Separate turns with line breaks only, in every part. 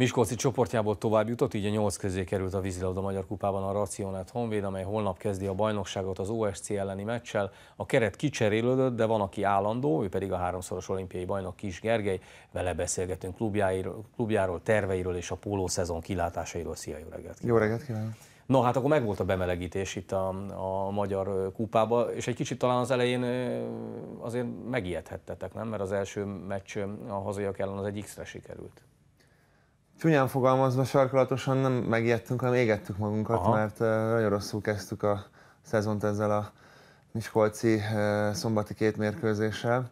Miskolci csoportjából tovább jutott, így a nyolc közé került a vízilabda Magyar Kupában a Racionet Honvéd, amely holnap kezdi a bajnokságot az OSC elleni meccsel. A keret kicserélődött, de van, aki állandó, ő pedig a háromszoros olimpiai bajnok Kis Gergely. Vele beszélgetünk klubjáról, klubjáról terveiről és a póló szezon kilátásairól. Szia, jó reggelt! Kívánok. Jó reggelt kívánok! Na hát akkor megvolt a bemelegítés itt a, a magyar kupába, és egy kicsit talán az elején azért megijedhettetek, nem? Mert az első meccs a hazaiak ellen az egy X-re sikerült.
Csúnyán fogalmazva, sarkalatosan nem megijedtünk, hanem égettük magunkat, Aha. mert eh, nagyon rosszul kezdtük a szezont ezzel a Miskolci eh, szombati két mérkőzéssel.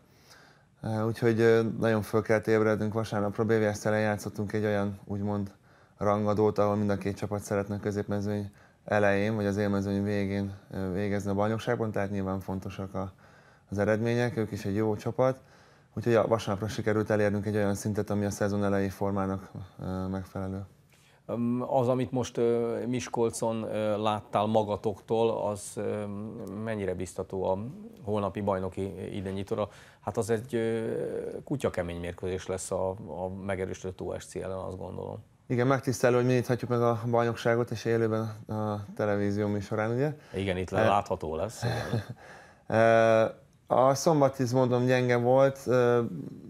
Eh, úgyhogy nagyon föl kellett ébrednünk vasárnapra. bvs játszottunk egy olyan úgymond rangadót, ahol mind a két csapat szeretne a középmezőny elején, vagy az élmezőny végén végezni a bajnokságban, tehát nyilván fontosak a, az eredmények, ők is egy jó csapat. Úgyhogy a vasárnapra sikerült elérnünk egy olyan szintet, ami a szezon elejé formának megfelelő.
Az, amit most Miskolcon láttál magatoktól, az mennyire biztató a holnapi bajnoki idényítóra? Hát az egy kutyakemény mérkőzés lesz a, a megerősödött OSC ellen, azt
gondolom. Igen, megtisztelő, hogy mi nyithatjuk meg a bajnokságot, és élőben a televízió műsorán, ugye? Igen, itt e-
látható lesz.
A szombat is, mondom gyenge volt,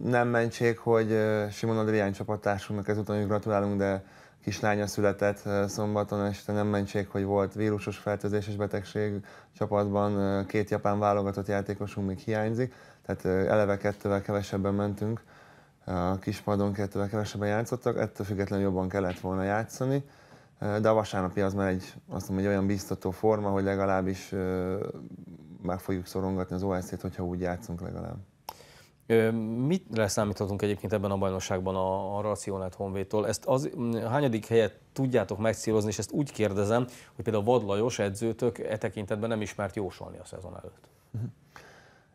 nem mentség, hogy Simon Adrián csapattársunknak ezután is gratulálunk, de kislánya született szombaton este, nem mentség, hogy volt vírusos fertőzéses betegség csapatban, két japán válogatott játékosunk még hiányzik, tehát eleve kettővel kevesebben mentünk, a kispadon kettővel kevesebben játszottak, ettől függetlenül jobban kellett volna játszani, de a vasárnapi az már egy, azt mondom, egy olyan biztató forma, hogy legalábbis már fogjuk szorongatni az OSZ-t, hogyha úgy játszunk legalább.
mit leszámíthatunk egyébként ebben a bajnokságban a, a Racionált Honvédtól? Ezt az, hányadik helyet tudjátok megcélozni, és ezt úgy kérdezem, hogy például a Vadlajos edzőtök e tekintetben nem ismert jósolni a szezon előtt. Uh-huh.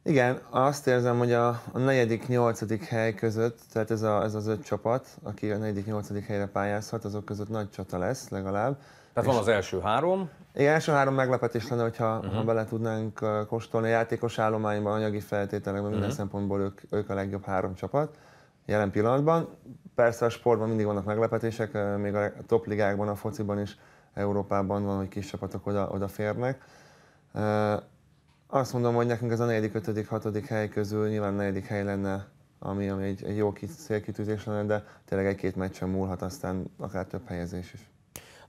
Igen, azt érzem, hogy a, a negyedik, nyolcadik hely között, tehát ez, a, ez az öt csapat, aki a negyedik, nyolcadik helyre pályázhat, azok között nagy csata lesz legalább. Tehát van az
első három.
Igen, első három meglepetés lenne, hogyha uh-huh. ha mhm. bele tudnánk kóstolni a játékos állományban, anyagi feltételekben, minden uh-huh. szempontból ők, ők a legjobb három csapat jelen pillanatban. Persze a sportban mindig vannak meglepetések, még a top ligákban, a fociban is, Európában van, hogy kis csapatok oda, odaférnek. Azt mondom, hogy nekünk ez a negyedik, ötödik, hatodik hely közül nyilván negyedik hely lenne, ami, ami egy, egy jó szélkitűzés lenne, de tényleg egy-két meccsen múlhat, aztán akár több helyezés is.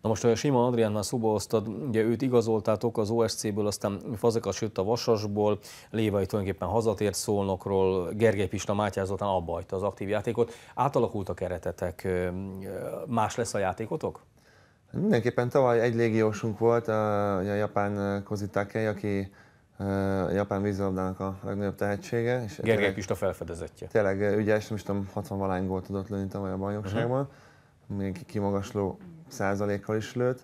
Na most, hogy Simon Adriánnal szóba hoztad, ugye őt igazoltátok
az OSC-ből, aztán Fazekas jött a Vasasból, Lévai tulajdonképpen hazatért Szolnokról, Gergely Pista Mátyáz után abbajta az aktív játékot. Átalakult a keretetek,
más lesz a játékotok? Mindenképpen tavaly egy légiósunk volt, a, a japán Kozitake, aki a japán vízilabdának a legnagyobb tehetsége. És Gergely tényleg, Pista felfedezettje. Tényleg ügyes, nem is tudom, 60 valány gólt tudott lőni tavaly a bajnokságban, uh-huh. még kimagasló százalékkal is lőtt.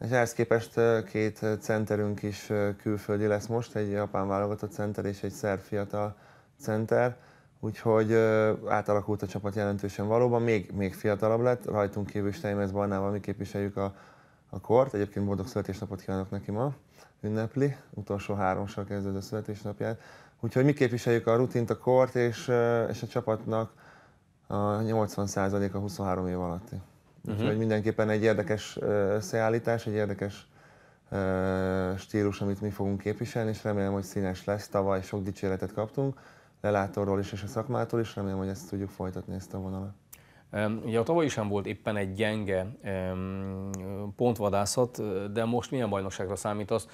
És ehhez képest két centerünk is külföldi lesz most, egy japán válogatott center és egy szerb fiatal center, úgyhogy átalakult a csapat jelentősen valóban, még, még fiatalabb lett, rajtunk kívül Steinmetz Barnával mi képviseljük a, a kort, egyébként boldog születésnapot kívánok neki ma ünnepli, utolsó háromsor kezdődő születésnapját. Úgyhogy mi képviseljük a rutint, a kort, és, és a csapatnak a 80% a 23 év alatti. Uh-huh. Úgyhogy mindenképpen egy érdekes összeállítás, egy érdekes stílus, amit mi fogunk képviselni, és remélem, hogy színes lesz. Tavaly sok dicséretet kaptunk, lelátóról is és a szakmától is, remélem, hogy ezt tudjuk folytatni, ezt a vonalat. Ugye a tavaly sem volt
éppen egy gyenge pontvadászat, de most milyen bajnokságra számítasz?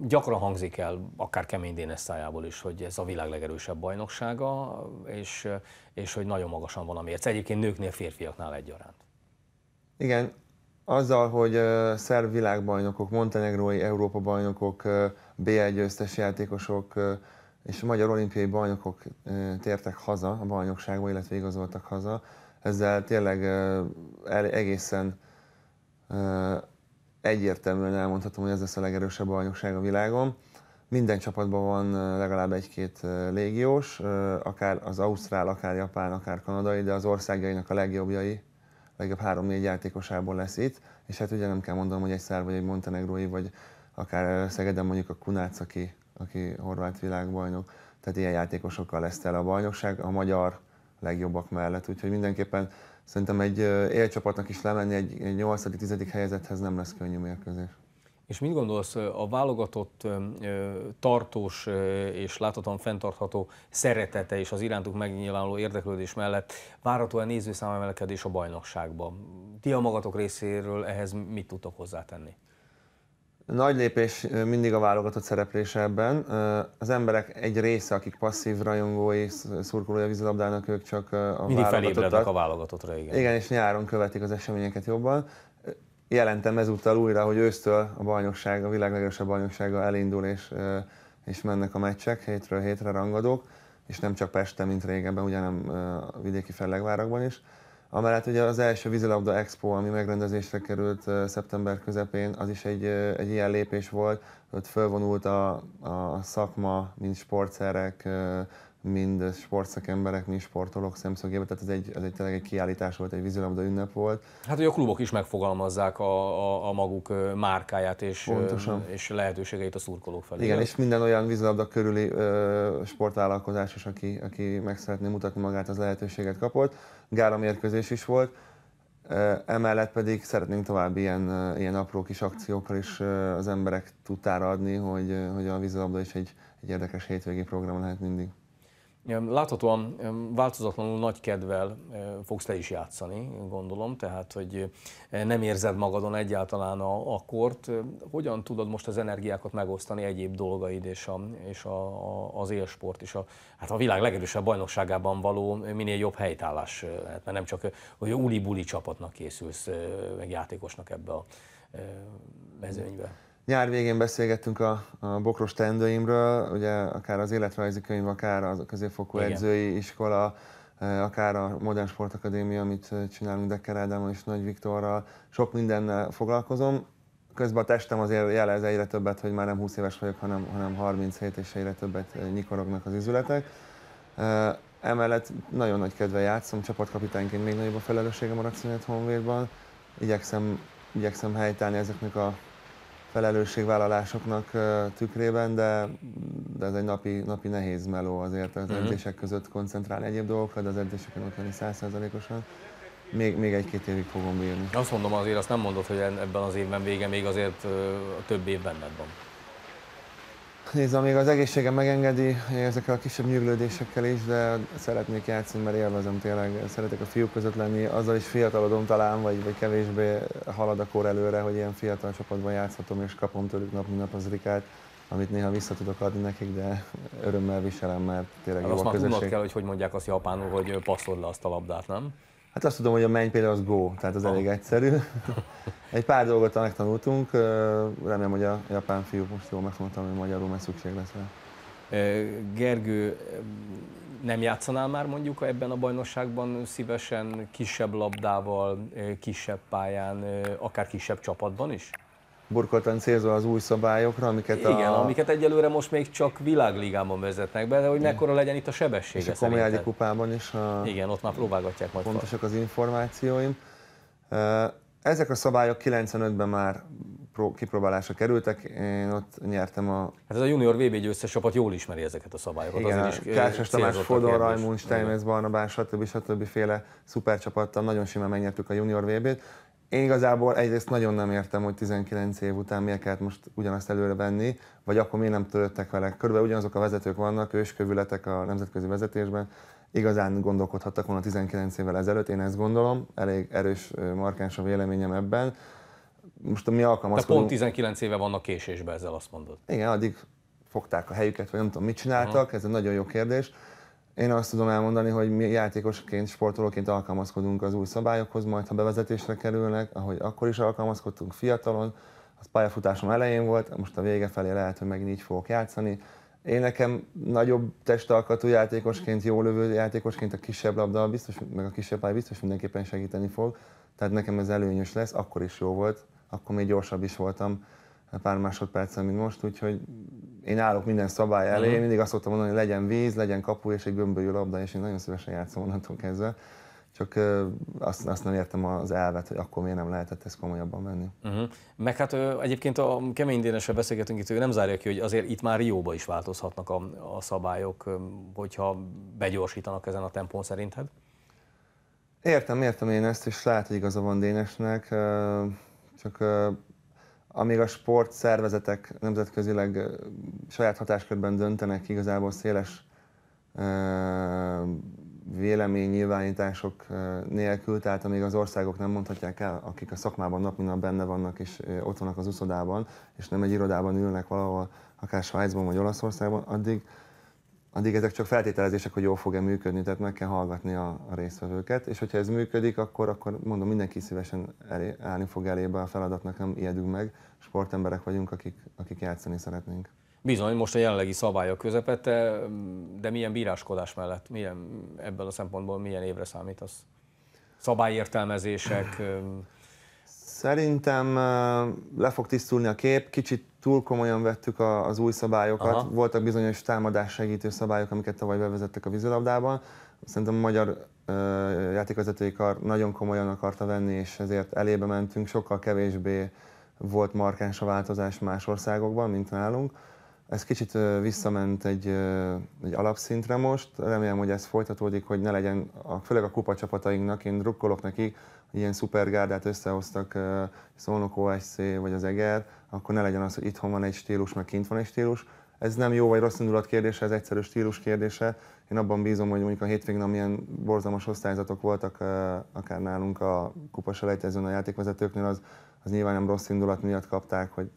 Gyakran hangzik el, akár Kemény Dénes szájából is, hogy ez a világ legerősebb bajnoksága, és, és hogy nagyon magasan van a mérce. Egyébként nőknél, férfiaknál egyaránt.
Igen, azzal, hogy uh, szerb világbajnokok, montenegrói Európa-bajnokok, uh, B1 győztes játékosok uh, és magyar olimpiai bajnokok tértek haza a bajnokságba, illetve igazoltak haza, ezzel tényleg egészen egyértelműen elmondhatom, hogy ez lesz a legerősebb bajnokság a világon. Minden csapatban van legalább egy-két légiós, akár az Ausztrál, akár Japán, akár Kanadai, de az országjainak a legjobbjai, legjobb három-négy játékosából lesz itt, és hát ugye nem kell mondanom, hogy egy szár vagy egy montenegrói, vagy akár Szegeden mondjuk a Kunác, aki, aki horvát világbajnok, tehát ilyen játékosokkal lesz tele a bajnokság. A magyar legjobbak mellett, úgyhogy mindenképpen szerintem egy élcsapatnak is lemenni egy, 8.-10. helyzethez nem lesz könnyű mérkőzés. És mit
gondolsz a válogatott tartós és láthatóan fenntartható szeretete és az irántuk megnyilvánuló érdeklődés mellett várhatóan nézőszám emelkedés a bajnokságban? Ti a magatok részéről ehhez mit tudtok hozzátenni?
Nagy lépés mindig a válogatott szereplése ebben. Az emberek egy része, akik passzív rajongói, szurkolója vízilabdának, ők csak a Mindig felébrednek a
válogatottra, igen.
Igen, és nyáron követik az eseményeket jobban. Jelentem ezúttal újra, hogy ősztől a bajnokság, a világ legerősebb bajnoksága elindul, és, és mennek a meccsek, hétről hétre rangadók, és nem csak Peste, mint régebben, ugyanem a vidéki fellegvárakban is. Amellett ugye az első vízilabda expo, ami megrendezésre került szeptember közepén, az is egy, egy ilyen lépés volt, ott fölvonult a, a szakma, mint sportszerek, mind sportszakemberek, mind sportolók szemszögében, tehát ez egy, ez egy tényleg egy kiállítás volt, egy vízilabda ünnep volt. Hát, hogy a klubok is megfogalmazzák a, a, a maguk márkáját és, Pontosan.
és lehetőségeit a szurkolók felé. Igen, és
minden olyan vízilabda körüli ö, sportvállalkozás is, aki, aki meg szeretné mutatni magát, az lehetőséget kapott. Gála mérkőzés is volt, Emellett pedig szeretnénk tovább ilyen, ilyen apró kis akciókkal is az emberek tudtára adni, hogy, hogy a vízilabda is egy, egy érdekes hétvégi program lehet mindig.
Láthatóan változatlanul nagy kedvel fogsz te is játszani, gondolom, tehát hogy nem érzed magadon egyáltalán a, a kort. Hogyan tudod most az energiákat megosztani egyéb dolgaid és, a, és a, a, az élsport és a, hát a világ legerősebb bajnokságában való minél jobb helytállás, hát mert nem csak hogy uli-buli csapatnak készülsz, meg játékosnak ebbe a mezőnybe
nyár végén beszélgettünk a, a bokros teendőimről, ugye akár az életrajzi könyv, akár a középfokú Igen. edzői iskola, eh, akár a Modern Sportakadémia, amit eh, csinálunk Dekker Ádámmal és Nagy Viktorral, sok mindennel foglalkozom. Közben a testem azért jelez egyre többet, hogy már nem 20 éves vagyok, hanem, hanem 37, és egyre többet eh, nyikorognak az izületek. Emellett nagyon nagy kedve játszom, csapatkapitányként még nagyobb a felelősségem a Racionet Honvédban. Igyekszem, igyekszem helytállni ezeknek a felelősségvállalásoknak tükrében, de, de ez egy napi, napi nehéz meló azért az mhm. edzések között koncentrálni egyéb dolgokra, de az edzéseken ott lenni százszerzalékosan. Még, még egy-két évig fogom bírni.
Azt mondom azért, azt nem mondod, hogy ebben az évben vége, még azért több évben benned van.
Nézd, amíg az egészségem megengedi, ezekkel a kisebb nyűglődésekkel is, de szeretnék játszani, mert élvezem tényleg. Szeretek a fiúk között lenni, azzal is fiatalodom talán, vagy, vagy kevésbé halad a kor előre, hogy ilyen fiatal csapatban játszhatom, és kapom tőlük nap, mint nap az rikát amit néha vissza tudok adni nekik, de örömmel viselem, mert tényleg hát jó a közösség. Azt kell,
hogy hogy mondják azt japánul, hogy passzod le azt a labdát, nem?
Hát azt tudom, hogy a menny például az Go, tehát az oh. elég egyszerű. Egy pár dolgot megtanultunk, remélem, hogy a japán fiú most jól megmondtam, hogy magyarul, meg szükség lesz rá.
Gergő, nem játszanál már mondjuk ebben a bajnokságban szívesen kisebb labdával, kisebb pályán, akár kisebb csapatban is?
burkoltan célzva az új szabályokra, amiket Igen, a... Igen, amiket
egyelőre most még csak világligában vezetnek be, de hogy mekkora legyen itt a sebessége És a Komiágyi
kupában is... A... Igen, ott már próbálgatják majd. Pontosak az információim. Ezek a szabályok 95-ben már kipróbálásra kerültek, én ott nyertem a... Hát
ez a junior VB győztes csapat jól ismeri ezeket a szabályokat. Igen, is Kásas Tamás, Fodor, Rajmund, Steinmetz,
Barnabás, stb. stb. stb. féle szupercsapattal nagyon simán megnyertük a junior VB-t, én igazából egyrészt nagyon nem értem, hogy 19 év után miért kellett most ugyanazt előre venni, vagy akkor miért nem törődtek vele. Körülbelül ugyanazok a vezetők vannak, őskövületek a nemzetközi vezetésben, igazán gondolkodhattak volna 19 évvel ezelőtt, én ezt gondolom, elég erős, markáns a véleményem ebben. Most a mi alkalmazkodunk... De pont
19 éve vannak késésben ezzel, azt mondod.
Igen, addig fogták a helyüket, vagy nem tudom, mit csináltak, uh-huh. ez egy nagyon jó kérdés. Én azt tudom elmondani, hogy mi játékosként, sportolóként alkalmazkodunk az új szabályokhoz, majd ha bevezetésre kerülnek, ahogy akkor is alkalmazkodtunk fiatalon, az pályafutásom elején volt, most a vége felé lehet, hogy megint így fogok játszani. Én nekem nagyobb testalkatú játékosként, jó lövő játékosként a kisebb labda, biztos, meg a kisebb pálya biztos mindenképpen segíteni fog, tehát nekem ez előnyös lesz, akkor is jó volt, akkor még gyorsabb is voltam pár másodperccel, mint most, úgyhogy én állok minden szabály elé, uh-huh. mindig azt szoktam mondani, hogy legyen víz, legyen kapu és egy gömbölyű labda, és én nagyon szívesen játszom onnantól kezdve. Csak ö, azt, azt nem értem az elvet, hogy akkor miért nem lehetett ezt komolyabban menni.
Uh-huh. Mhm. Meg hát ö, egyébként a kemény dénesre beszélgetünk itt, ő nem zárja ki, hogy azért itt már jóba is változhatnak a, a szabályok, hogyha begyorsítanak ezen a tempón szerinted?
Értem, értem én ezt, és lehet, hogy igaza van Dénesnek, csak amíg a sportszervezetek nemzetközileg saját hatáskörben döntenek igazából széles nyilvánítások nélkül, tehát amíg az országok nem mondhatják el, akik a szakmában nap mint nap benne vannak és ott vannak az uszodában, és nem egy irodában ülnek valahol, akár Svájcban vagy Olaszországban, addig, addig ezek csak feltételezések, hogy jól fog-e működni, tehát meg kell hallgatni a, a résztvevőket, és hogyha ez működik, akkor, akkor mondom, mindenki szívesen elé, állni fog elébe a feladatnak, nem ijedünk meg, sportemberek vagyunk, akik, akik játszani szeretnénk.
Bizony, most a jelenlegi szabályok közepette, de milyen bíráskodás mellett, milyen, ebből a szempontból milyen évre számít az? Szabályértelmezések?
Szerintem le fog tisztulni a kép, kicsit túl komolyan vettük az új szabályokat, Aha. voltak bizonyos támadás segítő szabályok, amiket tavaly bevezettek a vízilabdában. Szerintem a magyar játékvezetői kar nagyon komolyan akarta venni, és ezért elébe mentünk, sokkal kevésbé volt markáns a változás más országokban, mint nálunk. Ez kicsit visszament egy, egy alapszintre most, remélem, hogy ez folytatódik, hogy ne legyen, a, főleg a kupa csapatainknak, én drukkolok nekik, hogy ilyen szupergárdát összehoztak Szolnok OSC vagy az Eger, akkor ne legyen az, hogy itthon van egy stílus, meg kint van egy stílus. Ez nem jó vagy rossz indulat kérdése, ez egyszerű stílus kérdése. Én abban bízom, hogy mondjuk a hétvégén amilyen borzalmas osztályzatok voltak akár nálunk a selejtezőn a játékvezetőknél, az az nyilván nem rossz indulat miatt kapták, hogy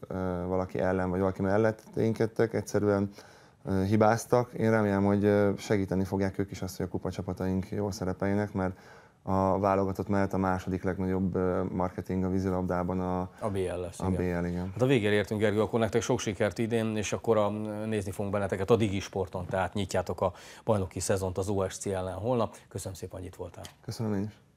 valaki ellen vagy valaki mellett ténykedtek, egyszerűen hibáztak. Én remélem, hogy segíteni fogják ők is azt, hogy a kupa csapataink jól szerepeljenek, mert a válogatott mellett a második legnagyobb marketing a vízilabdában a,
a BL lesz. A igen. BL, igen. Hát a végére értünk, Gergő, akkor nektek sok sikert idén, és akkor a, nézni fogunk benneteket a Digi Sporton, tehát nyitjátok a bajnoki szezont az OSC ellen holnap. Köszönöm szépen, hogy itt voltál.
Köszönöm én is.